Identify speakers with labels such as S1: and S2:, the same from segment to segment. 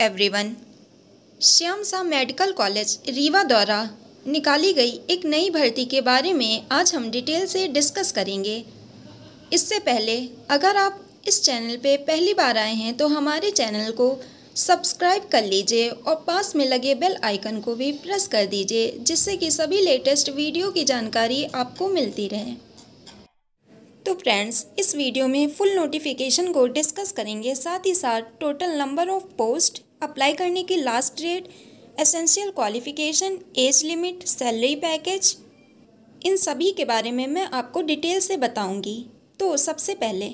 S1: everyone Shyam Shah medical college Rewa द्वारा निकाली गई एक नई भर्ती के बारे में आज हम डिटेल से डिस्कस करेंगे इससे पहले अगर आप इस चैनल पे पहली बार आए हैं तो हमारे चैनल को सब्सक्राइब कर लीजिए और पास में लगे बेल आइकन को भी प्रेस कर दीजिए जिससे कि सभी लेटेस्ट वीडियो की जानकारी आपको मिलती रहे तो फ्रेंड्स इस वीडियो में फुल नोटिफिकेशन को डिस्कस करेंगे साथ ही साथ total number of post apply करने की last date essential qualification age limit salary package इन सभी के बारे में मैं आपको डिटेल से बताऊंगी तो सबसे पहले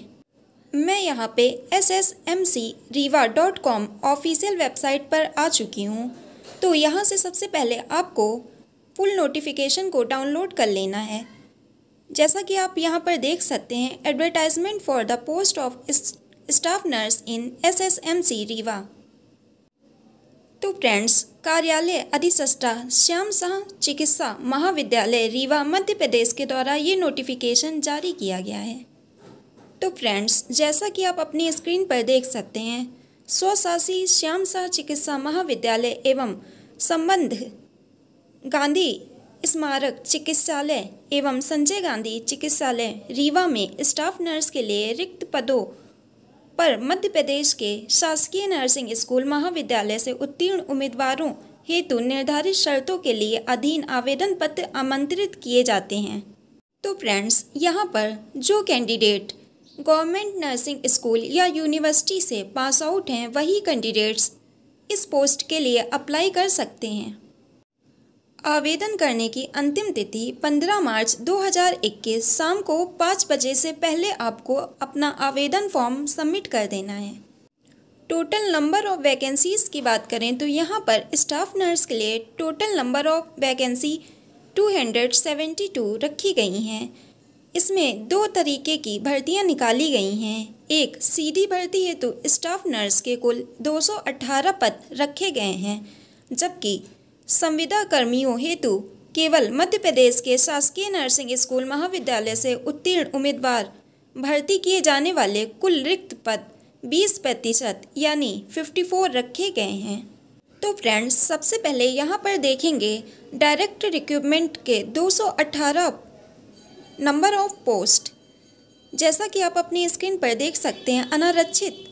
S1: मैं यहाँ पे S S M C Rewa dot com official website पर आ चुकी हूँ तो यहाँ से सबसे पहले आपको फुल नोटिफिकेशन को डाउनलोड कर लेना है जैसा कि आप यहाँ पर देख सकते हैं advertisement for the post of staff nurse in SSMC Rewa तो फ्रेंड्स कार्यालय अधिसष्टा श्याम शाह चिकित्सा महाविद्यालय रीवा मध्य प्रदेश के द्वारा ये नोटिफिकेशन जारी किया गया है तो फ्रेंड्स जैसा कि आप अपनी स्क्रीन पर देख सकते हैं स्वशासी श्याम शाह चिकित्सा महाविद्यालय एवं संबंध गांधी स्मारक चिकित्सालय एवं संजय गांधी चिकित्सालय रीवा में स्टाफ नर्स के लिए रिक्त पदों पर मध्य प्रदेश के शासकीय नर्सिंग स्कूल महाविद्यालय से उत्तीर्ण उम्मीदवारों हेतु निर्धारित शर्तों के लिए अधीन आवेदन पत्र आमंत्रित किए जाते हैं तो फ्रेंड्स यहाँ पर जो कैंडिडेट गवर्नमेंट नर्सिंग स्कूल या यूनिवर्सिटी से पास आउट हैं वही कैंडिडेट्स इस पोस्ट के लिए अप्लाई कर सकते हैं आवेदन करने की अंतिम तिथि 15 मार्च 2021 शाम को 5 बजे से पहले आपको अपना आवेदन फॉर्म सबमिट कर देना है टोटल नंबर ऑफ़ वैकेंसीज़ की बात करें तो यहाँ पर स्टाफ नर्स के लिए टोटल नंबर ऑफ़ वैकेंसी 272 रखी गई हैं इसमें दो तरीके की भर्तियाँ निकाली गई हैं एक सीधी भर्ती हेतु तो स्टाफ नर्स के कुल 218 पद रखे गए हैं जबकि संविदा कर्मियों हेतु केवल मध्य प्रदेश के शासकीय नर्सिंग स्कूल महाविद्यालय से उत्तीर्ण उम्मीदवार भर्ती किए जाने वाले कुल रिक्त पद 20 प्रतिशत यानी 54 रखे गए हैं तो फ्रेंड्स सबसे पहले यहाँ पर देखेंगे डायरेक्ट रिक्रूटमेंट के 218 नंबर ऑफ पोस्ट जैसा कि आप अपनी स्क्रीन पर देख सकते हैं अनारक्षित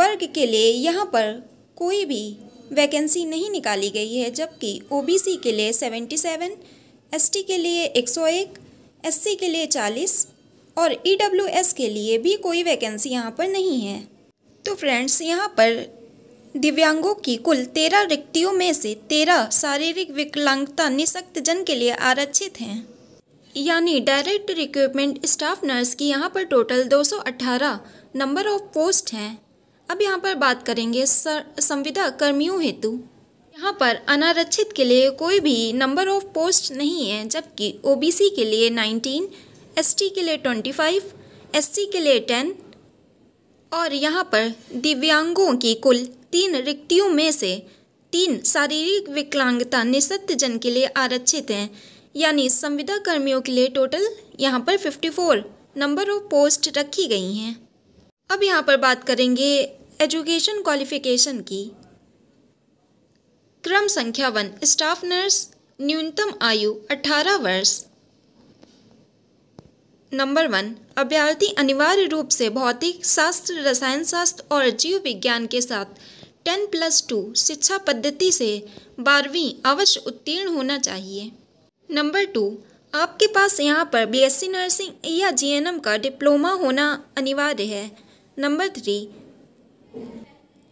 S1: वर्ग के लिए यहाँ पर कोई भी वैकेंसी नहीं निकाली गई है जबकि ओबीसी के लिए 77, एसटी के लिए 101, एससी के लिए 40 और ईडब्ल्यूएस e के लिए भी कोई वैकेंसी यहाँ पर नहीं है तो फ्रेंड्स यहाँ पर दिव्यांगों की कुल तेरह रिक्तियों में से तेरह शारीरिक विकलांगता निशक्त जन के लिए आरक्षित हैं यानी डायरेक्ट रिक्रूटमेंट स्टाफ नर्स की यहाँ पर टोटल अट्ठारह नंबर ऑफ पोस्ट हैं अब यहाँ पर बात करेंगे संविदा कर्मियों हेतु यहाँ पर अनारक्षित के लिए कोई भी नंबर ऑफ पोस्ट नहीं है जबकि ओबीसी के लिए 19, एसटी के लिए 25, एससी के लिए 10 और यहाँ पर दिव्यांगों की कुल तीन रिक्तियों में से तीन शारीरिक विकलांगता जन के लिए आरक्षित हैं यानी संविदा कर्मियों के लिए टोटल यहाँ पर 54 नंबर ऑफ पोस्ट रखी गई हैं अब यहाँ पर बात करेंगे एजुकेशन क्वालिफिकेशन की क्रम संख्या वन स्टाफ नर्स न्यूनतम आयु 18 वर्ष नंबर वन अभ्यर्थी अनिवार्य रूप से भौतिक शास्त्र रसायन शास्त्र और जीव विज्ञान के साथ टेन प्लस टू शिक्षा पद्धति से बारहवीं अवश्य उत्तीर्ण होना चाहिए नंबर टू आपके पास यहाँ पर बीएससी नर्सिंग या जीएनएम का डिप्लोमा होना अनिवार्य है नंबर थ्री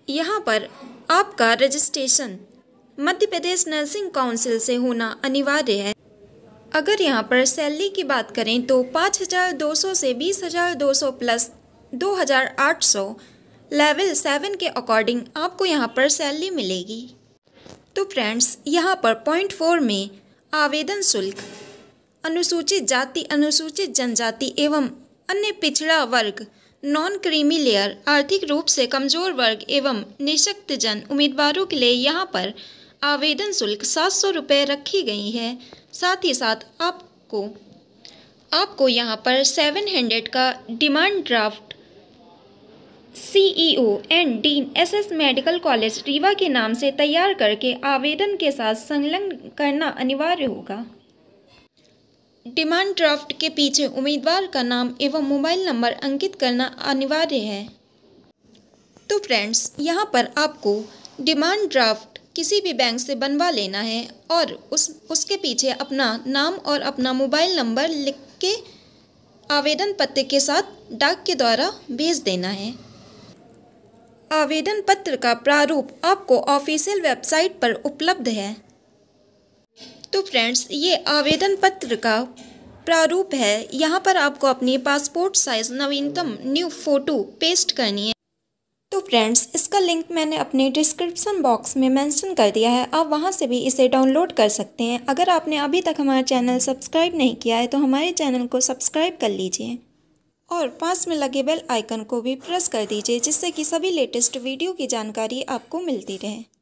S1: यहाँ पर आपका registration Madhya Pradesh nursing council से होना अनिवार्य है अगर यहाँ पर सैलरी की बात करें तो 5,200 से 20,200 प्लस 2,800 लेवल सेवन के अकॉर्डिंग आपको यहाँ पर सैलरी मिलेगी तो फ्रेंड्स यहाँ पर पॉइंट फोर में आवेदन शुल्क अनुसूचित जाति अनुसूचित जनजाति एवं अन्य पिछड़ा वर्ग नॉन क्रीमी लेयर आर्थिक रूप से कमजोर वर्ग एवं निशक्तजन उम्मीदवारों के लिए यहाँ पर आवेदन शुल्क सात सौ रुपये रखी गई है साथ ही साथ आपको आपको यहाँ पर सेवन हंड्रेड का demand draft CEO e and dean SS medical college Rewa के नाम से तैयार करके आवेदन के साथ संलग्न करना अनिवार्य होगा डिमांड ड्राफ्ट के पीछे उम्मीदवार का नाम एवं मोबाइल नंबर अंकित करना अनिवार्य है तो फ्रेंड्स यहाँ पर आपको डिमांड ड्राफ्ट किसी भी बैंक से बनवा लेना है और उस उसके पीछे अपना नाम और अपना मोबाइल नंबर लिख के आवेदन पत्र के साथ डाक के द्वारा भेज देना है आवेदन पत्र का प्रारूप आपको ऑफिशियल वेबसाइट पर उपलब्ध है तो फ्रेंड्स ये आवेदन पत्र का प्रारूप है यहाँ पर आपको अपनी पासपोर्ट साइज़ नवीनतम न्यू फ़ोटो पेस्ट करनी है तो फ्रेंड्स इसका लिंक मैंने अपने डिस्क्रिप्शन बॉक्स में मेंशन कर दिया है आप वहाँ से भी इसे डाउनलोड कर सकते हैं अगर आपने अभी तक हमारा चैनल सब्सक्राइब नहीं किया है तो हमारे चैनल को सब्सक्राइब कर लीजिए और पास में लगे बेल आइकन को भी प्रेस कर दीजिए जिससे कि सभी लेटेस्ट वीडियो की जानकारी आपको मिलती रहे